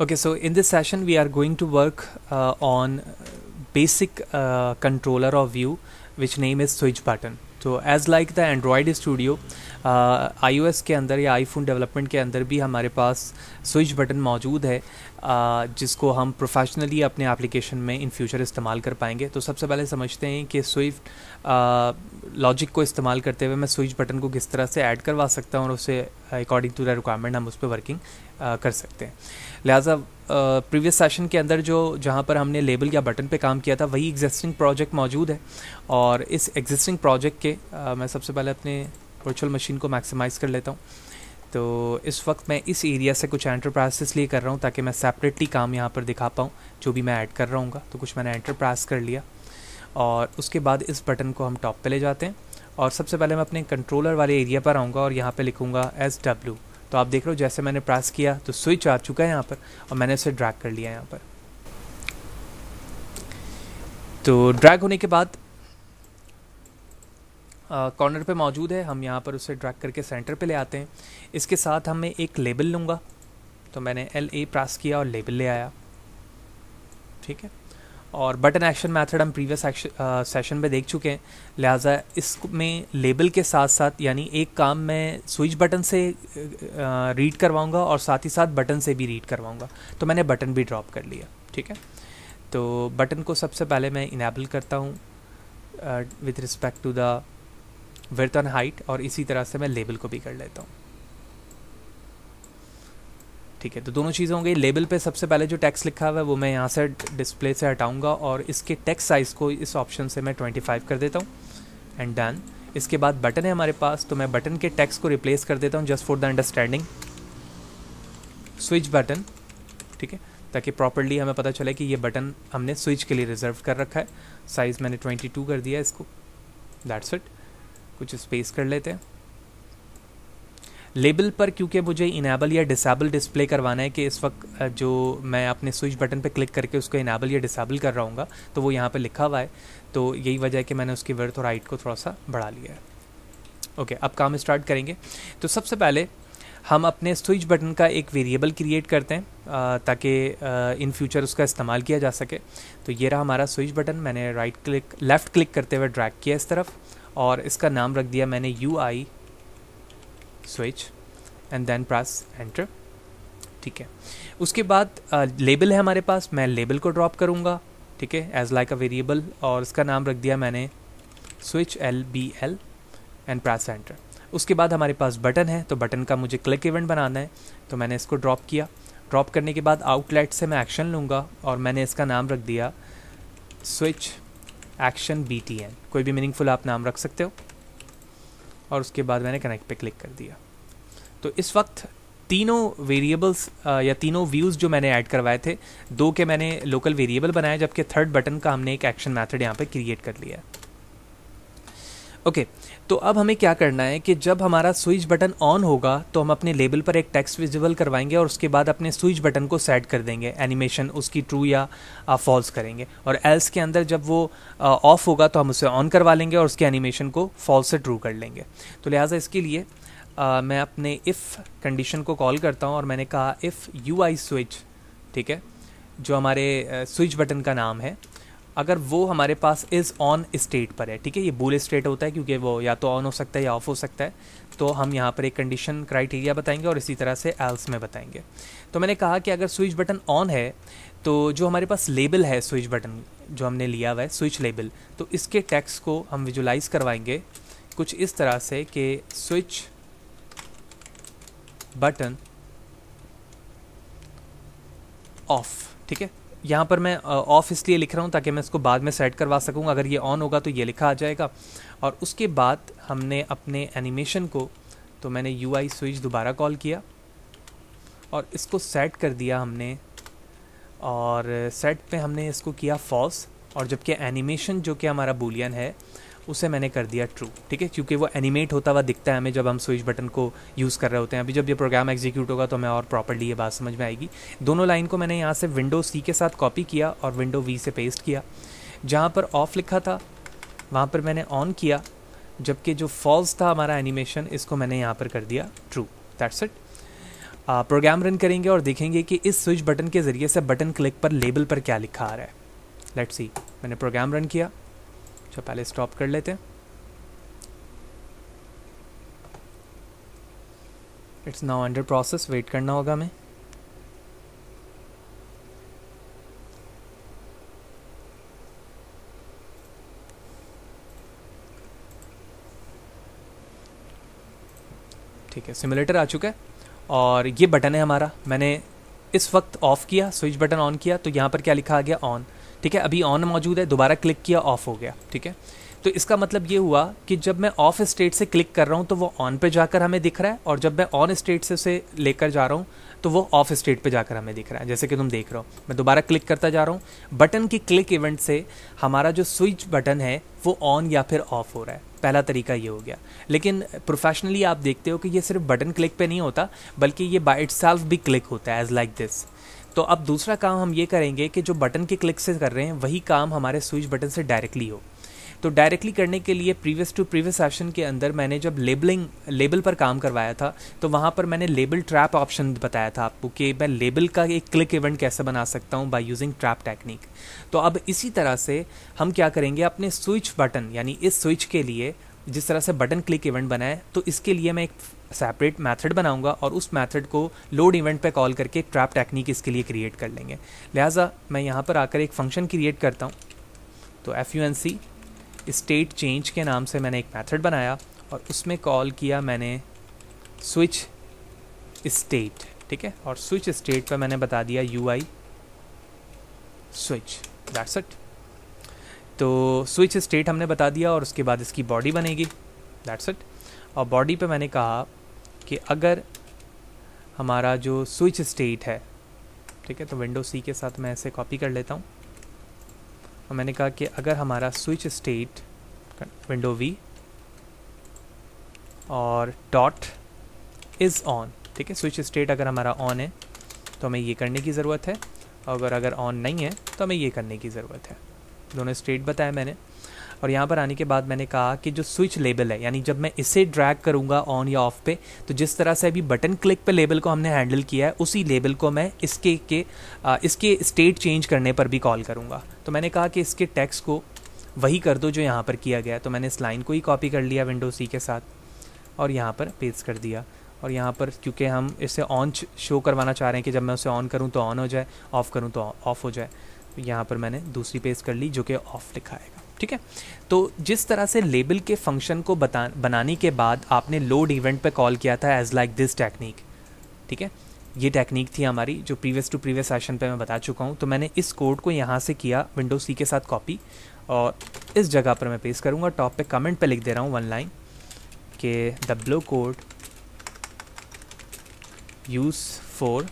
Okay, so in this session we are going to work uh, on basic uh, controller of view which name is switch button. तो as like the android studio I O S के अंदर या phone development के अंदर भी हमारे पास switch button मौजूद है uh, जिसको हम प्रोफेशनली अपने एप्लीकेशन में इन फ्यूचर इस्तेमाल कर पाएंगे तो सबसे पहले समझते हैं कि स्विफ्ट लॉजिक uh, को इस्तेमाल करते हुए मैं स्विच बटन को किस तरह से ऐड करवा सकता हूँ और उससे अकॉर्डिंग टू द रिक्वायरमेंट हम उस पर वर्किंग आ, कर सकते हैं लिहाजा प्रीवियस सेशन के अंदर जो जहाँ पर हमने लेबल या बटन पे काम किया था वही एग्जिस्टिंग प्रोजेक्ट मौजूद है और इस एग्जिस्टिंग प्रोजेक्ट के आ, मैं सबसे पहले अपने वर्चुअल मशीन को मैक्सिमाइज़ कर लेता हूँ तो इस वक्त मैं इस एरिया से कुछ एंटरप्राइज इसलिए कर रहा हूँ ताकि मैं सेपरेटली काम यहाँ पर दिखा पाऊँ जो भी मैं ऐड कर रहा हूँ तो कुछ मैंने एंटरप्राइज कर लिया और उसके बाद इस बटन को हम टॉप पर ले जाते हैं और सबसे पहले मैं अपने कंट्रोलर वाले एरिया पर आऊँगा और यहाँ पर लिखूँगा एस डब्ल्यू तो आप देख रहे हो जैसे मैंने प्रेस किया तो स्विच आ चुका है यहाँ पर और मैंने उसे ड्रैग कर लिया यहाँ पर तो ड्रैग होने के बाद कॉर्नर पे मौजूद है हम यहाँ पर उसे ड्रैग करके सेंटर पे ले आते हैं इसके साथ हम मैं एक लेबल लूँगा तो मैंने एल ए प्रास किया और लेबल ले आया ठीक है और बटन एक्शन मेथड हम प्रीवियस सेशन uh, में देख चुके हैं लिहाजा इसमें लेबल के साथ साथ यानी एक काम मैं स्विच बटन से रीड uh, करवाऊँगा और साथ ही साथ बटन से भी रीड करवाऊँगा तो मैंने बटन भी ड्रॉप कर लिया ठीक है तो बटन को सबसे पहले मैं इनेबल करता हूँ with respect to the width on height और इसी तरह से मैं लेबल को भी कर लेता हूँ ठीक है तो दोनों चीज़ें होंगी लेबल पे सबसे पहले जो टैक्स लिखा हुआ है वो मैं यहाँ से डिस्प्ले से हटाऊंगा और इसके टैक्स साइज़ को इस ऑप्शन से मैं 25 कर देता हूँ एंड डन इसके बाद बटन है हमारे पास तो मैं बटन के टैक्स को रिप्लेस कर देता हूँ just for the understanding switch button ठीक है ताकि प्रॉपरली हमें पता चले कि ये बटन हमने स्विच के लिए रिजर्व कर रखा है साइज़ मैंने ट्वेंटी कर दिया इसको दैट्स इट कुछ स्पेस कर लेते हैं लेबल पर क्योंकि मुझे इनेबल या डिसेबल डिस्प्ले करवाना है कि इस वक्त जो मैं अपने स्विच बटन पर क्लिक करके उसको इनेबल या डिसेबल कर रहा हूँ तो वो यहाँ पर लिखा हुआ है तो यही वजह है कि मैंने उसकी वर्थ और हाइट को थोड़ा सा बढ़ा लिया है ओके अब काम स्टार्ट करेंगे तो सबसे पहले हम अपने स्विच बटन का एक वेरिएबल क्रिएट करते हैं ताकि इन फ्यूचर उसका इस्तेमाल किया जा सके तो ये रहा हमारा स्विच बटन मैंने राइट क्लिक लेफ़्ट क्लिक करते हुए ड्रैग किया इस तरफ और इसका नाम रख दिया मैंने U I switch and then press enter ठीक है उसके बाद लेबल है हमारे पास मैं लेबल को ड्रॉप करूँगा ठीक है एज लाइक अ वेरिएबल और इसका नाम रख दिया मैंने switch L B L and press enter उसके बाद हमारे पास बटन है तो बटन का मुझे क्लिक इवेंट बनाना है तो मैंने इसको ड्रॉप किया ड्रॉप करने के बाद आउटलेट से मैं एक्शन लूँगा और मैंने इसका नाम रख दिया switch action B T N कोई भी मीनिंगफुल आप नाम रख सकते हो और उसके बाद मैंने कनेक्ट पे क्लिक कर दिया तो इस वक्त तीनों वेरिएबल्स या तीनों व्यूज़ जो मैंने ऐड करवाए थे दो के मैंने लोकल वेरिएबल बनाए जबकि थर्ड बटन का हमने एक एक्शन मैथड यहाँ पर क्रिएट कर लिया है ओके okay, तो अब हमें क्या करना है कि जब हमारा स्विच बटन ऑन होगा तो हम अपने लेबल पर एक टेक्स्ट विजिबल करवाएंगे और उसके बाद अपने स्विच बटन को सेट कर देंगे एनिमेशन उसकी ट्रू या फॉल्स करेंगे और एल्स के अंदर जब वो ऑफ होगा तो हम उसे ऑन करवा लेंगे और उसके एनिमेशन को फॉल्स से ट्रू कर लेंगे तो लिहाजा इसके लिए आ, मैं अपने इफ़ कंडीशन को कॉल करता हूँ और मैंने कहा इफ़ यू आई स्विच ठीक है जो हमारे स्विच बटन का नाम है अगर वो हमारे पास इज़ ऑन स्टेट पर है ठीक है ये बूल स्टेट होता है क्योंकि वो या तो ऑन हो सकता है या ऑफ हो सकता है तो हम यहाँ पर एक कंडीशन क्राइटेरिया बताएंगे और इसी तरह से एल्स में बताएंगे तो मैंने कहा कि अगर स्विच बटन ऑन है तो जो हमारे पास लेबल है स्विच बटन जो हमने लिया हुआ है स्विच लेबल तो इसके टैक्स को हम विजुलाइज करवाएंगे कुछ इस तरह से कि स्विच बटन ऑफ ठीक है यहाँ पर मैं ऑफ़ इसलिए लिख रहा हूँ ताकि मैं इसको बाद में सेट करवा सकूँगा अगर ये ऑन होगा तो ये लिखा आ जाएगा और उसके बाद हमने अपने एनिमेशन को तो मैंने यू आई स्विच दोबारा कॉल किया और इसको सेट कर दिया हमने और सेट पे हमने इसको किया फॉल्स और जबकि एनिमेशन जो कि हमारा बुलियन है उसे मैंने कर दिया ट्रू ठीक है क्योंकि वो एनिमेट होता हुआ दिखता है हमें जब हम स्विच बटन को यूज़ कर रहे होते हैं अभी जब ये प्रोग्राम एग्जीक्यूट होगा तो हमें और प्रॉपरली ये बात समझ में आएगी दोनों लाइन को मैंने यहाँ से विंडो सी के साथ कॉपी किया और विंडो वी से पेस्ट किया जहाँ पर ऑफ लिखा था वहाँ पर मैंने ऑन किया जबकि जो फॉल्स था हमारा एनिमेशन इसको मैंने यहाँ पर कर दिया true that's it program run करेंगे और देखेंगे कि इस स्विच बटन के ज़रिए से बटन क्लिक पर लेबल पर क्या लिखा आ रहा है लेट्स सी मैंने प्रोग्राम रन किया अच्छा पहले स्टॉप कर लेते हैं it's now under process wait करना होगा हमें ठीक है सिमुलेटर आ चुका है और ये बटन है हमारा मैंने इस वक्त ऑफ़ किया स्विच बटन ऑन किया तो यहाँ पर क्या लिखा आ गया ऑन ठीक है अभी ऑन मौजूद है दोबारा क्लिक किया ऑफ हो गया ठीक है तो इसका मतलब ये हुआ कि जब मैं ऑफ स्टेट से क्लिक कर रहा हूँ तो वो ऑन पे जाकर हमें दिख रहा है और जब मैं ऑन स्टेट से उसे लेकर जा रहा हूँ तो वो ऑफ स्टेट पे जाकर हमें दिख रहा है जैसे कि तुम देख रहे हो मैं दोबारा क्लिक करता जा रहा हूँ बटन की क्लिक इवेंट से हमारा जो स्विच बटन है वो ऑन या फिर ऑफ हो रहा है पहला तरीका ये हो गया लेकिन प्रोफेशनली आप देखते हो कि ये सिर्फ बटन क्लिक पे नहीं होता बल्कि ये बाई इट भी क्लिक होता है एज लाइक दिस तो अब दूसरा काम हम ये करेंगे कि जो बटन के क्लिक से कर रहे हैं वही काम हमारे स्विच बटन से डायरेक्टली हो तो डायरेक्टली करने के लिए प्रीवियस टू प्रीवियस सेशन के अंदर मैंने जब लेबलिंग लेबल पर काम करवाया था तो वहाँ पर मैंने लेबल ट्रैप ऑप्शन बताया था आपको कि मैं लेबल का एक क्लिक इवेंट कैसे बना सकता हूँ बाय यूजिंग ट्रैप टेक्निक तो अब इसी तरह से हम क्या करेंगे अपने स्विच बटन यानी इस स्विच के लिए जिस तरह से बटन क्लिक इवेंट बनाए तो इसके लिए मैं एक सेपरेट मैथड बनाऊंगा और उस मैथड को लोड इवेंट पे कॉल करके ट्रैप टेक्निक इसके लिए क्रिएट कर लेंगे लिहाजा मैं यहाँ पर आकर एक फंक्शन क्रिएट करता हूँ तो F U N C state change के नाम से मैंने एक मैथड बनाया और उसमें कॉल किया मैंने स्विच स्टेट ठीक है और स्विच स्टेट पर मैंने बता दिया U I switch that's it तो स्विच स्टेट हमने बता दिया और उसके बाद इसकी बॉडी बनेगी दैट्स इट और बॉडी पे मैंने कहा कि अगर हमारा जो स्विच स्टेट है ठीक है तो विंडो सी के साथ मैं ऐसे कॉपी कर लेता हूँ और मैंने कहा कि अगर हमारा स्विच स्टेट विंडो वी और डॉट इज़ ऑन ठीक है स्विच स्टेट अगर हमारा ऑन है तो हमें ये करने की ज़रूरत है और अगर ऑन नहीं है तो हमें ये करने की ज़रूरत है दोनों स्टेट बताया मैंने और यहाँ पर आने के बाद मैंने कहा कि जो स्विच लेबल है यानी जब मैं इसे ड्रैग करूँगा ऑन या ऑफ पे तो जिस तरह से अभी बटन क्लिक पे लेबल को हमने हैंडल किया है उसी लेबल को मैं इसके के आ, इसके स्टेट चेंज करने पर भी कॉल करूँगा तो मैंने कहा कि इसके टैक्स को वही कर दो जो यहाँ पर किया गया तो मैंने इस लाइन को ही कॉपी कर लिया विंडो सी के साथ और यहाँ पर पेस्ट कर दिया और यहाँ पर क्योंकि हम इसे ऑन शो करवाना चाह रहे हैं कि जब मैं उसे ऑन करूँ तो ऑन हो जाए ऑफ़ करूँ तो ऑफ़ हो जाए तो यहाँ पर मैंने दूसरी पेस्ट कर ली जो कि ऑफ़ लिखाएगा ठीक है तो जिस तरह से लेबल के फंक्शन को बता बनाने के बाद आपने लोड इवेंट पे कॉल किया था एज लाइक दिस टेक्निक ठीक है ये टेक्निक थी हमारी जो प्रीवियस टू प्रीवियस सेशन पे मैं बता चुका हूँ तो मैंने इस कोड को यहाँ से किया विंडो सी के साथ कॉपी और इस जगह पर मैं पेश करूँगा टॉप पे कमेंट पे लिख दे रहा हूँ वन लाइन के डब्लो code use for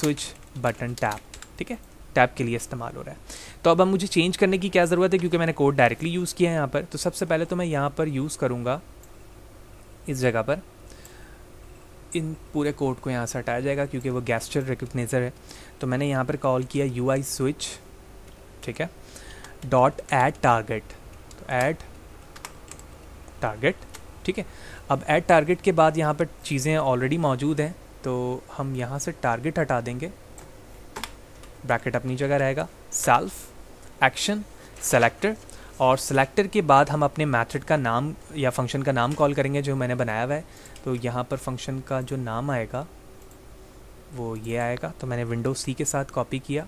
switch button tap ठीक है टैप के लिए इस्तेमाल हो रहा है तो अब अब मुझे चेंज करने की क्या ज़रूरत है क्योंकि मैंने कोड डायरेक्टली यूज़ किया है यहाँ पर तो सबसे पहले तो मैं यहाँ पर यूज़ करूँगा इस जगह पर इन पूरे कोड को यहाँ से हटाया जाएगा क्योंकि वो गैस्चर रिकग्नाइजर है तो मैंने यहाँ पर कॉल किया यू आई स्विच ठीक है डॉट एट टारगेट तो एट टारगेट ठीक है अब ऐट टारगेट के बाद यहाँ पर चीज़ें ऑलरेडी मौजूद हैं तो हम यहाँ से टारगेट हटा देंगे ब्रैकेट अपनी जगह रहेगा सेल्फ़ एक्शन सेलेक्टर और सेलेक्टर के बाद हम अपने मैथड का नाम या फंक्शन का नाम कॉल करेंगे जो मैंने बनाया हुआ है तो यहाँ पर फंक्शन का जो नाम आएगा वो ये आएगा तो मैंने विंडो सी के साथ कॉपी किया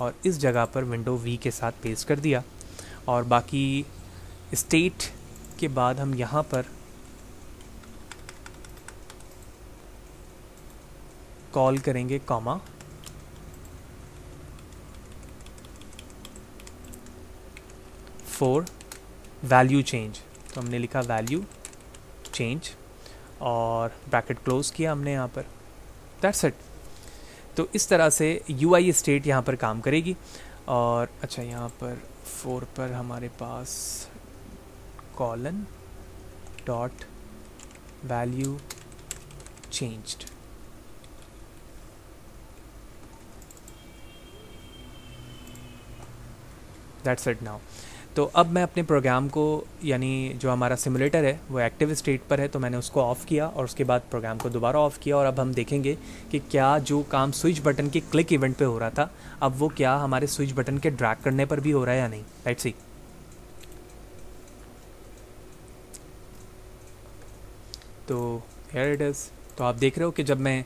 और इस जगह पर विंडो वी के साथ पेस्ट कर दिया और बाकी स्टेट के बाद हम यहाँ पर कॉल करेंगे कॉमा फॉर वैल्यू चेंज तो हमने लिखा वैल्यू चेंज और ब्रैकेट क्लोज किया हमने यहाँ पर दैट्स इट तो इस तरह से यू आई स्टेट यहाँ पर काम करेगी और अच्छा यहाँ पर फोर पर हमारे पास colon dot value change that's it now तो अब मैं अपने प्रोग्राम को यानी जो हमारा सिमुलेटर है वो एक्टिव स्टेट पर है तो मैंने उसको ऑफ़ किया और उसके बाद प्रोग्राम को दोबारा ऑफ़ किया और अब हम देखेंगे कि क्या जो काम स्विच बटन के क्लिक इवेंट पे हो रहा था अब वो क्या हमारे स्विच बटन के ड्रैग करने पर भी हो रहा है या नहीं राइट सी तो हेयर इट इज़ तो आप देख रहे हो कि जब मैं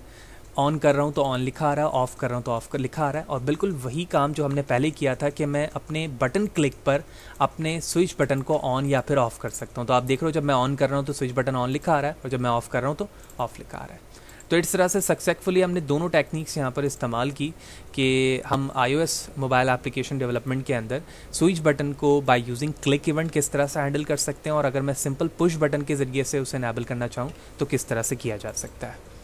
ऑन कर रहा हूँ तो ऑन लिखा आ रहा है ऑफ़ कर रहा हूँ तो ऑफ़ कर लिखा आ रहा है और बिल्कुल वही काम जो हमने पहले किया था कि मैं अपने बटन क्लिक पर अपने स्विच बटन को ऑन या फिर ऑफ़ कर सकता हूँ तो आप देख रहे हो जब मैं ऑन कर रहा हूँ तो स्विच बटन ऑन लिखा आ रहा है और जब मैं ऑफ़ कर रहा हूँ तो ऑफ़ लिखा आ रहा है तो इस तरह से सक्सेसफुली हमने दोनों टेक्निक्स यहाँ पर इस्तेमाल की कि हम आईओएस मोबाइल एप्लीकेशन डेवलपमेंट के अंदर स्विच बटन को बाय यूजिंग क्लिक इवेंट किस तरह से हैंडल कर सकते हैं और अगर मैं सिंपल पुश बटन के ज़रिए से उसे इनेबल करना चाहूँ तो किस तरह से किया जा सकता है